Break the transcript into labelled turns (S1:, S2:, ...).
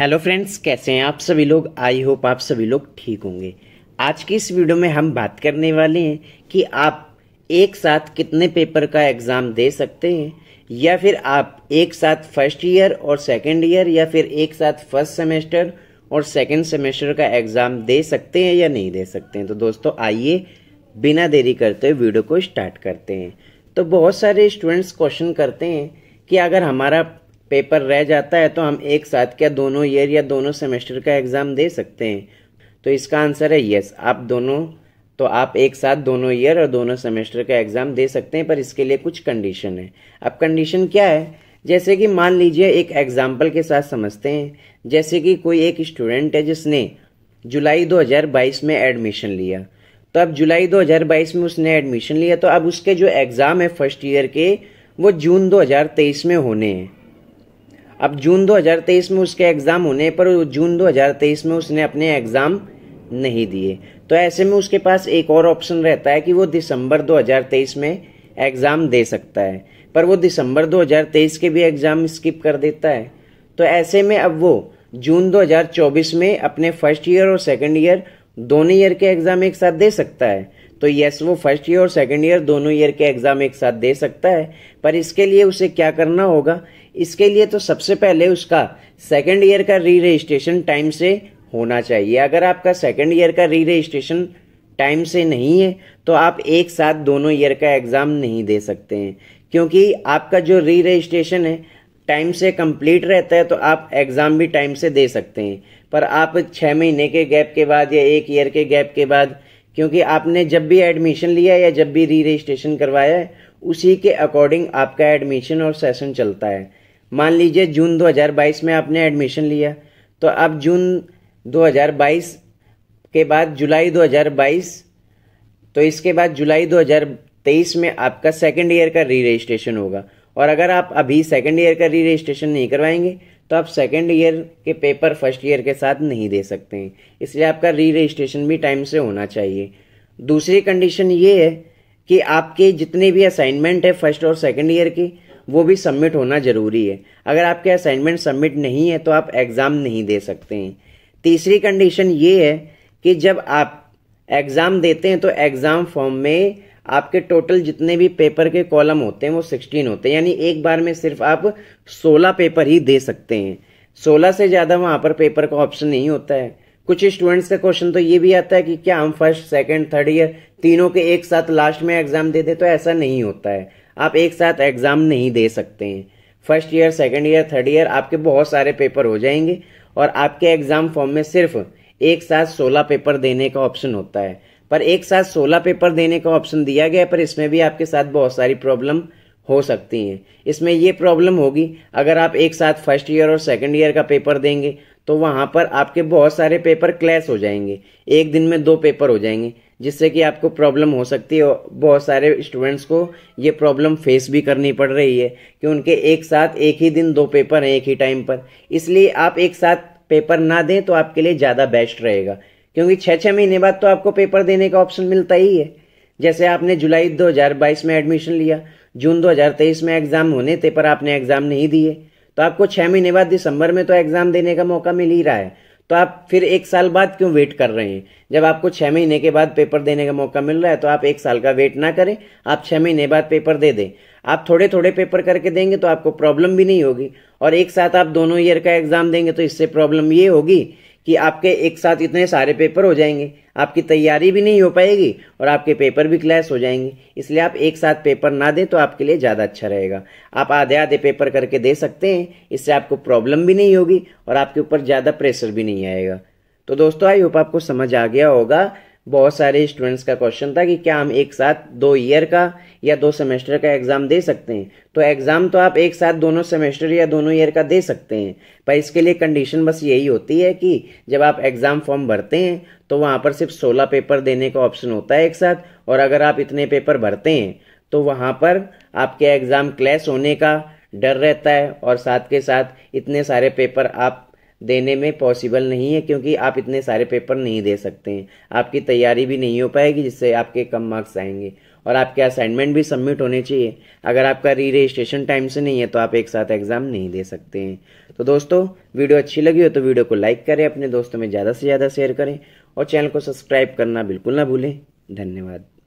S1: hello friends कैसे हैं आप सभी लोग आई होप आप सभी लोग ठीक होंगे आज की इस वीडियो में हम बात करने वाले हैं कि आप एक साथ कितने पेपर का एग्ज़ाम दे सकते हैं या फिर आप एक साथ फर्स्ट ईयर और सेकंड ईयर या फिर एक साथ फर्स्ट सेमेस्टर और सेकंड सेमेस्टर का एग्ज़ाम दे सकते हैं या नहीं दे सकते हैं तो दोस्तों आइए बिना देरी करते हुए वीडियो को स्टार्ट करते हैं तो बहुत सारे स्टूडेंट्स क्वेश्चन करते हैं कि अगर हमारा पेपर रह जाता है तो हम एक साथ क्या दोनों ईयर या दोनों सेमेस्टर का एग्ज़ाम दे सकते हैं तो इसका आंसर है यस आप दोनों तो आप एक साथ दोनों ईयर और दोनों सेमेस्टर का एग्ज़ाम दे सकते हैं पर इसके लिए कुछ कंडीशन है अब कंडीशन क्या है जैसे कि मान लीजिए एक एग्ज़ाम्पल के साथ समझते हैं जैसे कि कोई एक स्टूडेंट है जिसने जुलाई 2022 में एडमिशन लिया तो अब जुलाई 2022 में उसने एडमिशन लिया तो अब उसके जो एग्ज़ाम है फर्स्ट ईयर के वो जून 2023 में होने हैं अब जून 2023 में उसके एग्ज़ाम होने पर जून 2023 में उसने अपने एग्ज़ाम नहीं दिए तो ऐसे में उसके पास एक और ऑप्शन रहता है कि वो दिसंबर 2023 में एग्ज़ाम दे सकता है पर वो दिसंबर 2023 के भी एग्ज़ाम स्किप कर देता है तो ऐसे में अब वो जून 2024 में अपने फर्स्ट ईयर और सेकेंड ईयर दोनों ईयर के एग्ज़ाम एक साथ दे सकता है तो यस वो फर्स्ट ईयर और सेकेंड ईयर दोनों ईयर के एग्ज़ाम एक साथ दे सकता है पर इसके लिए उसे क्या करना होगा इसके लिए तो सबसे पहले उसका सेकेंड ईयर का री रजिस्ट्रेशन टाइम से होना चाहिए अगर आपका सेकेंड ईयर का री रजिस्ट्रेशन टाइम से नहीं है तो आप एक साथ दोनों ईयर का एग्ज़ाम नहीं दे सकते हैं क्योंकि आपका जो री रजिस्ट्रेशन है टाइम से कंप्लीट रहता है तो आप एग्ज़ाम भी टाइम से दे सकते हैं पर आप छः महीने के गैप के बाद या एक ईयर के गैप के बाद क्योंकि आपने जब भी एडमिशन लिया या जब भी री रजिस्ट्रेशन करवाया है उसी के अकॉर्डिंग आपका एडमिशन और सेशन चलता है मान लीजिए जून 2022 में आपने एडमिशन लिया तो आप जून 2022 के बाद जुलाई 2022 तो इसके बाद जुलाई 2023 में आपका सेकेंड ईयर का री रजिस्ट्रेशन होगा और अगर आप अभी सेकेंड ईयर का री रजिस्ट्रेशन नहीं करवाएंगे तो आप सेकेंड ईयर के पेपर फर्स्ट ईयर के साथ नहीं दे सकते हैं इसलिए आपका री रजिस्ट्रेशन भी टाइम से होना चाहिए दूसरी कंडीशन ये है कि आपके जितने भी असाइनमेंट है फर्स्ट और सेकेंड ईयर के वो भी सबमिट होना ज़रूरी है अगर आपके असाइनमेंट सबमिट नहीं है तो आप एग्ज़ाम नहीं दे सकते हैं तीसरी कंडीशन ये है कि जब आप एग्ज़ाम देते हैं तो एग्ज़ाम फॉर्म में आपके टोटल जितने भी पेपर के कॉलम होते हैं वो सिक्सटीन होते हैं यानी एक बार में सिर्फ आप सोलह पेपर ही दे सकते हैं सोलह से ज़्यादा वहाँ पर पेपर का ऑप्शन नहीं होता है कुछ स्टूडेंट्स का क्वेश्चन तो ये भी आता है कि क्या हम फर्स्ट सेकंड थर्ड ईयर तीनों के एक साथ लास्ट में एग्ज़ाम दे दें तो ऐसा नहीं होता है आप एक साथ एग्ज़ाम नहीं दे सकते हैं first year second year third year आपके बहुत सारे पेपर हो जाएंगे और आपके एग्ज़ाम फॉर्म में सिर्फ एक साथ सोलह पेपर देने का ऑप्शन होता है पर एक साथ सोलह पेपर देने का ऑप्शन दिया गया पर इसमें भी आपके साथ बहुत सारी प्रॉब्लम हो सकती हैं इसमें ये प्रॉब्लम होगी अगर आप एक साथ फर्स्ट ईयर और सेकेंड ईयर का पेपर देंगे तो वहाँ पर आपके बहुत सारे पेपर क्लैश हो जाएंगे एक दिन में दो पेपर हो जाएंगे जिससे कि आपको प्रॉब्लम हो सकती है बहुत सारे स्टूडेंट्स को ये प्रॉब्लम फेस भी करनी पड़ रही है कि उनके एक साथ एक ही दिन दो पेपर हैं एक ही टाइम पर इसलिए आप एक साथ पेपर ना दें तो आपके लिए ज़्यादा बेस्ट रहेगा क्योंकि छः छह महीने बाद तो आपको पेपर देने का ऑप्शन मिलता ही है जैसे आपने जुलाई 2022 में एडमिशन लिया जून 2023 में एग्ज़ाम होने थे पर आपने एग्ज़ाम नहीं दिए तो आपको छह महीने बाद दिसंबर में तो एग्ज़ाम देने का मौका मिल ही रहा है तो आप फिर एक साल बाद क्यों वेट कर रहे हैं जब आपको छह महीने के बाद पेपर देने का मौका मिल रहा है तो आप एक साल का वेट ना करें आप छः महीने बाद पेपर दे दें आप थोड़े थोड़े पेपर करके देंगे तो आपको प्रॉब्लम भी नहीं होगी और एक साथ आप दोनों ईयर का एग्ज़ाम देंगे तो इससे प्रॉब्लम ये होगी कि आपके एक साथ इतने सारे पेपर हो जाएंगे आपकी तैयारी भी नहीं हो पाएगी और आपके पेपर भी क्लैश हो जाएंगे इसलिए आप एक साथ पेपर ना दें तो आपके लिए ज़्यादा अच्छा रहेगा आप आधे आधे पेपर करके दे सकते हैं इससे आपको प्रॉब्लम भी नहीं होगी और आपके ऊपर ज़्यादा प्रेशर भी नहीं आएगा तो दोस्तों आई होप आपको समझ आ गया होगा बहुत सारे स्टूडेंट्स का क्वेश्चन था कि क्या हम एक साथ दो ईयर का या दो सेमेस्टर का एग्ज़ाम दे सकते हैं तो एग्ज़ाम तो आप एक साथ दोनों सेमेस्टर या दोनों ईयर का दे सकते हैं पर इसके लिए कंडीशन बस यही होती है कि जब आप एग्ज़ाम फॉर्म भरते हैं तो वहाँ पर सिर्फ सोलह पेपर देने का ऑप्शन होता है एक साथ और अगर आप इतने पेपर भरते हैं तो वहाँ पर आपके एग्ज़ाम क्लैश होने का डर रहता है और साथ के साथ इतने सारे पेपर आप देने में पॉसिबल नहीं है क्योंकि आप इतने सारे पेपर नहीं दे सकते हैं आपकी तैयारी भी नहीं हो पाएगी जिससे आपके कम मार्क्स आएंगे और आपके असाइनमेंट भी सबमिट होने चाहिए अगर आपका री रजिस्ट्रेशन टाइम से नहीं है तो आप एक साथ एग्ज़ाम नहीं दे सकते हैं तो दोस्तों वीडियो अच्छी लगी हो तो वीडियो को लाइक करें अपने दोस्तों में ज़्यादा से ज़्यादा शेयर करें और चैनल को सब्सक्राइब करना बिल्कुल ना भूलें धन्यवाद